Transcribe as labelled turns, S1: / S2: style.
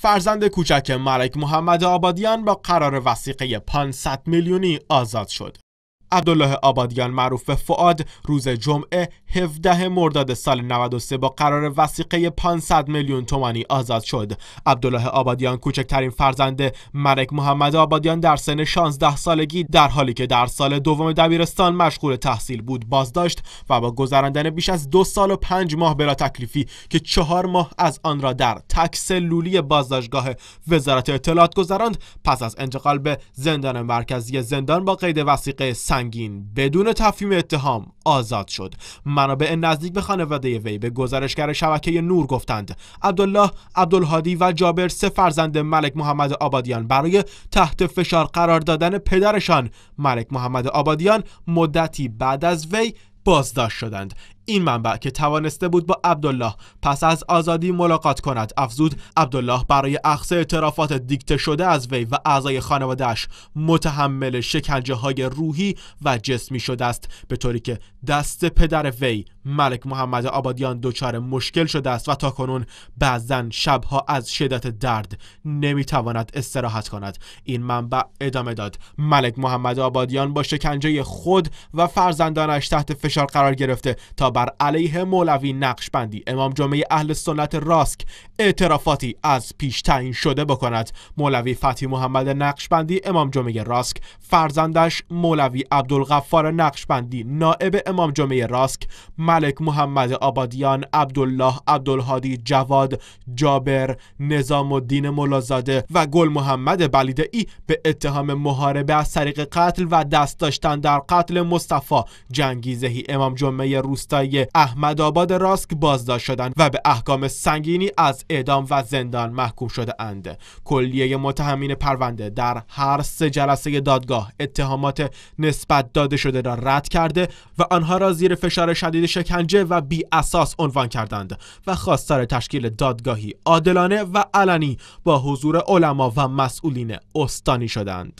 S1: فرزند کوچک ملک محمد آبادیان با قرار وسیقه 500 میلیونی آزاد شد. عبدالله آبادیان معروف به فعاد روز جمعه 17 مرداد سال 93 با قرار وسیقه 500 میلیون تومانی آزاد شد. عبدالله آبادیان کوچکترین فرزند ملک محمد آبادیان در سن 16 سالگی در حالی که در سال دوم دبیرستان مشغول تحصیل بود بازداشت و با گذراندن بیش از دو سال و پنج ماه بلا تکلیفی که چهار ماه از آن را در تکس لولی بازداشتگاه وزارت اطلاعات گذراند پس از انتقال به زندان مرکزی زندان با قید وسیقه بدون تفهیم اتهام آزاد شد منابع نزدیک به خانواده وی به گزارشگر شبکه نور گفتند عبدالله عبدالهادی و جابر سه فرزند ملک محمد آبادیان برای تحت فشار قرار دادن پدرشان ملک محمد آبادیان مدتی بعد از وی بازداشت شدند این منبع که توانسته بود با عبدالله پس از آزادی ملاقات کند افزود عبدالله برای اخذ اعترافات دیکته شده از وی و اعضای خانوادهش متحمل شکنجه های روحی و جسمی شده است به طوری که دست پدر وی ملک محمد آبادیان دچار مشکل شده است و تا کنون بعضا شبها از شدت درد نمیتواند استراحت کند این منبع ادامه داد ملک محمد آبادیان با شکنجه خود و فرزندانش تحت فشار قرار گرفته تا بر علیه مولوی نقشبندی امام جمعه اهل سنت راسک اعترافاتی از پیش تعیین شده بکند مولوی فتی محمد نقشبندی امام جمعه راسک فرزندش مولوی عبدالغفار نقشبندی نائب امام جمعه راسک ملک محمد آبادیان عبدالله عبدالهادی جواد جابر نظام الدین ملازاده و گل محمد بلیده ای به اتهام محاربه از طریق قتل و دست داشتن در قتل مصطفی جنگیزهی امام جمعه روستایی احمد آباد راسک بازداشت شدند و به احکام سنگینی از اعدام و زندان محکوم شده اند کلیه متهمین پرونده در هر سه جلسه دادگاه اتهامات نسبت داده شده را رد کرده و آنها را زیر فشار شدید شکنجه و بی اساس عنوان کردند و خواستار تشکیل دادگاهی عادلانه و علنی با حضور علما و مسئولین استانی شدند